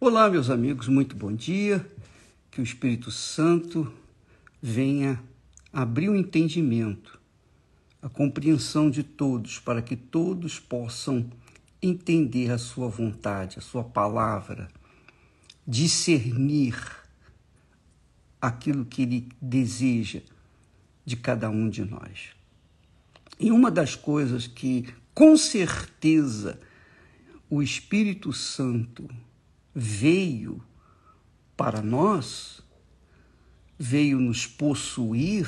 Olá, meus amigos, muito bom dia. Que o Espírito Santo venha abrir o entendimento, a compreensão de todos, para que todos possam entender a sua vontade, a sua palavra, discernir aquilo que ele deseja de cada um de nós. E uma das coisas que, com certeza, o Espírito Santo veio para nós, veio nos possuir,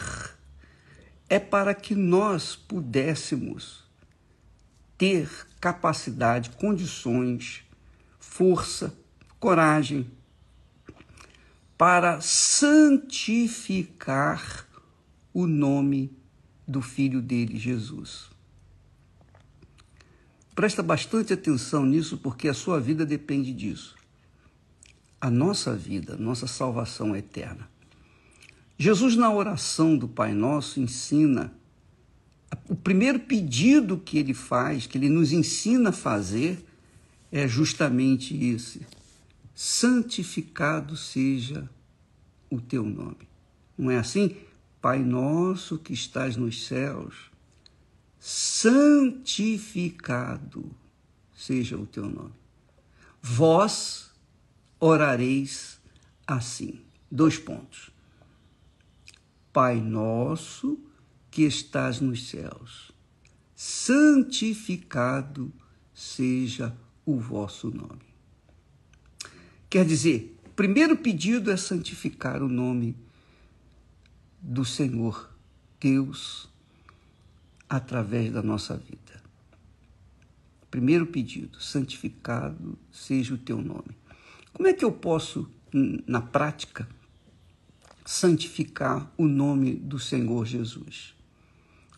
é para que nós pudéssemos ter capacidade, condições, força, coragem para santificar o nome do filho dele, Jesus. Presta bastante atenção nisso, porque a sua vida depende disso a nossa vida, nossa salvação eterna. Jesus, na oração do Pai Nosso, ensina o primeiro pedido que ele faz, que ele nos ensina a fazer, é justamente esse: santificado seja o teu nome. Não é assim? Pai nosso que estás nos céus, santificado seja o teu nome. Vós orareis assim. Dois pontos. Pai nosso que estás nos céus, santificado seja o vosso nome. Quer dizer, o primeiro pedido é santificar o nome do Senhor Deus através da nossa vida. Primeiro pedido, santificado seja o teu nome. Como é que eu posso, na prática, santificar o nome do Senhor Jesus?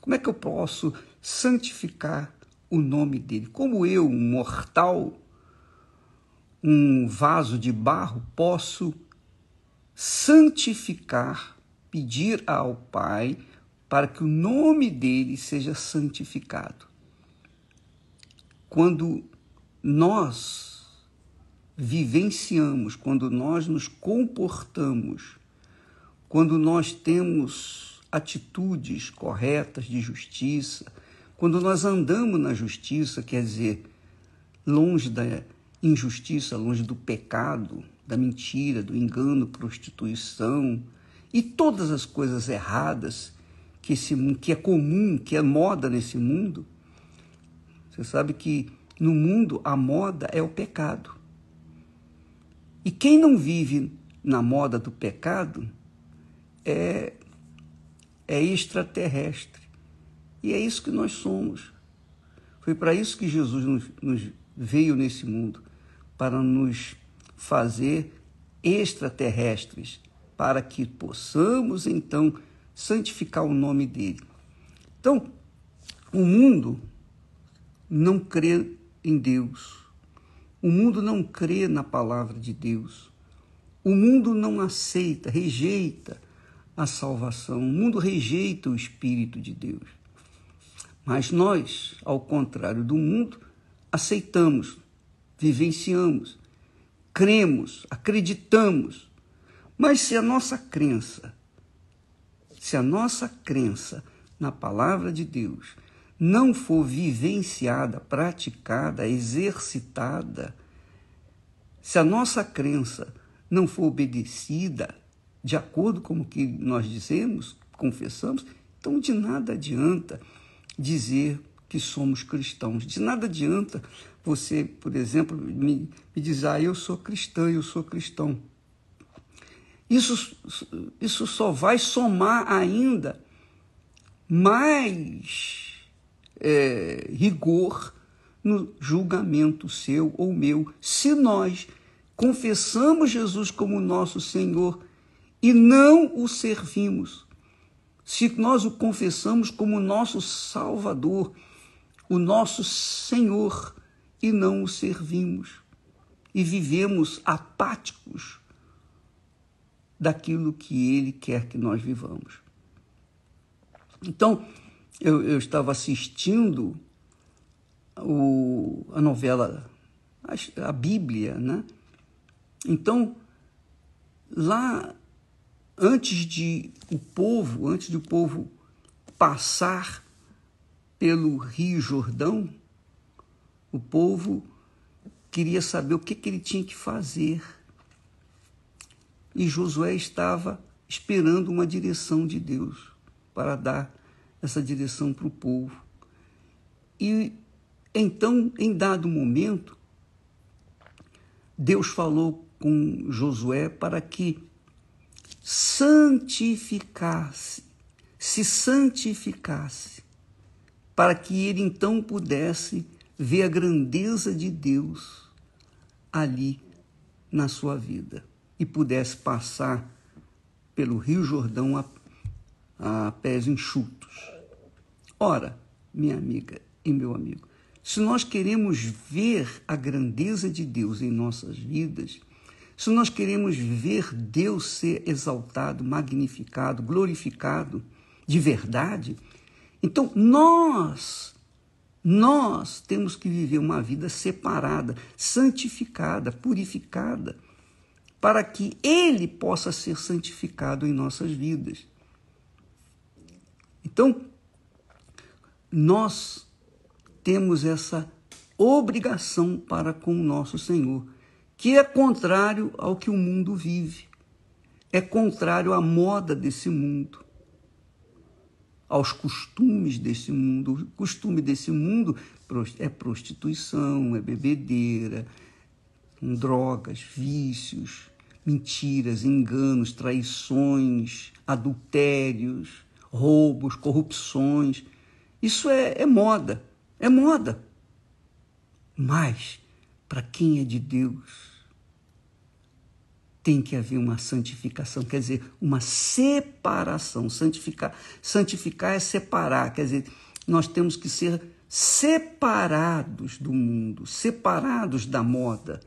Como é que eu posso santificar o nome dele? Como eu, um mortal, um vaso de barro, posso santificar, pedir ao Pai para que o nome dele seja santificado? Quando nós vivenciamos, quando nós nos comportamos, quando nós temos atitudes corretas de justiça, quando nós andamos na justiça, quer dizer, longe da injustiça, longe do pecado, da mentira, do engano, prostituição e todas as coisas erradas que, esse, que é comum, que é moda nesse mundo. Você sabe que no mundo a moda é o pecado. E quem não vive na moda do pecado é, é extraterrestre. E é isso que nós somos. Foi para isso que Jesus nos, nos veio nesse mundo para nos fazer extraterrestres, para que possamos então santificar o nome dele. Então, o mundo não crê em Deus. O mundo não crê na palavra de Deus. O mundo não aceita, rejeita a salvação. O mundo rejeita o Espírito de Deus. Mas nós, ao contrário do mundo, aceitamos, vivenciamos, cremos, acreditamos. Mas se a nossa crença, se a nossa crença na palavra de Deus não for vivenciada, praticada, exercitada, se a nossa crença não for obedecida de acordo com o que nós dizemos, confessamos, então de nada adianta dizer que somos cristãos. De nada adianta você, por exemplo, me, me dizer, ah, eu sou cristã, eu sou cristão. Isso, isso só vai somar ainda mais é, rigor no julgamento seu ou meu, se nós confessamos Jesus como nosso Senhor e não o servimos, se nós o confessamos como nosso Salvador, o nosso Senhor, e não o servimos, e vivemos apáticos daquilo que Ele quer que nós vivamos. Então, eu, eu estava assistindo o, a novela, a, a Bíblia, né? Então, lá, antes de o povo, antes do povo passar pelo Rio Jordão, o povo queria saber o que, que ele tinha que fazer. E Josué estava esperando uma direção de Deus para dar essa direção para o povo. E então, em dado momento, Deus falou com Josué para que santificasse, se santificasse, para que ele então pudesse ver a grandeza de Deus ali na sua vida e pudesse passar pelo Rio Jordão a a pés enxutos. Ora, minha amiga e meu amigo, se nós queremos ver a grandeza de Deus em nossas vidas, se nós queremos ver Deus ser exaltado, magnificado, glorificado de verdade, então nós, nós temos que viver uma vida separada, santificada, purificada, para que Ele possa ser santificado em nossas vidas. Então, nós temos essa obrigação para com o nosso Senhor, que é contrário ao que o mundo vive, é contrário à moda desse mundo, aos costumes desse mundo. O costume desse mundo é prostituição, é bebedeira, drogas, vícios, mentiras, enganos, traições, adultérios roubos, corrupções. Isso é, é moda, é moda. Mas, para quem é de Deus, tem que haver uma santificação, quer dizer, uma separação. Santificar, santificar é separar, quer dizer, nós temos que ser separados do mundo, separados da moda,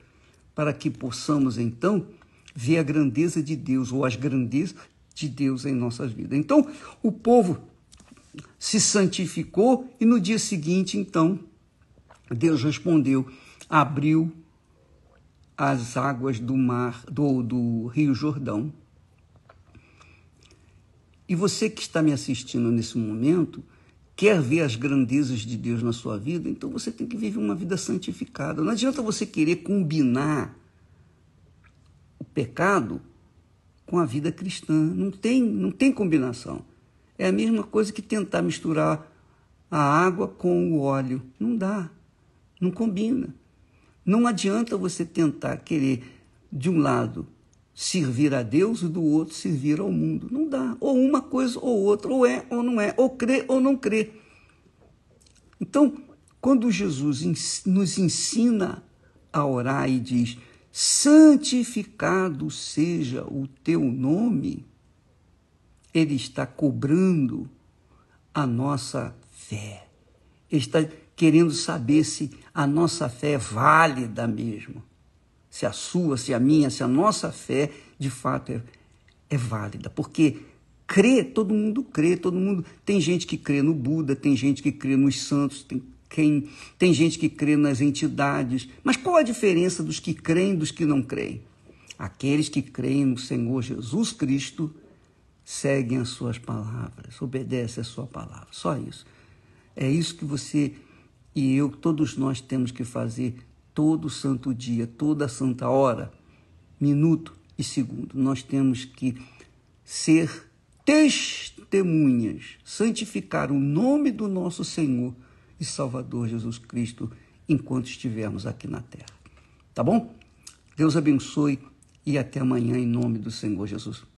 para que possamos então ver a grandeza de Deus ou as grandezas de Deus em nossas vidas. Então, o povo se santificou e no dia seguinte, então, Deus respondeu, abriu as águas do mar, do, do Rio Jordão. E você que está me assistindo nesse momento, quer ver as grandezas de Deus na sua vida, então você tem que viver uma vida santificada. Não adianta você querer combinar o pecado com a vida cristã. Não tem, não tem combinação. É a mesma coisa que tentar misturar a água com o óleo. Não dá, não combina. Não adianta você tentar querer, de um lado, servir a Deus e do outro servir ao mundo. Não dá. Ou uma coisa ou outra, ou é ou não é, ou crê ou não crê. Então, quando Jesus nos ensina a orar e diz: santificado seja o teu nome, ele está cobrando a nossa fé. Está querendo saber se a nossa fé é válida mesmo. Se a sua, se a minha, se a nossa fé de fato é, é válida. Porque crê, todo mundo crê, todo mundo. Tem gente que crê no Buda, tem gente que crê nos santos, tem quem tem gente que crê nas entidades. Mas qual a diferença dos que creem e dos que não creem? Aqueles que creem no Senhor Jesus Cristo seguem as suas palavras, obedecem a sua palavra. Só isso. É isso que você e eu, todos nós temos que fazer todo santo dia, toda santa hora, minuto e segundo. Nós temos que ser testemunhas, santificar o nome do nosso Senhor e Salvador Jesus Cristo enquanto estivermos aqui na terra. Tá bom? Deus abençoe e até amanhã em nome do Senhor Jesus.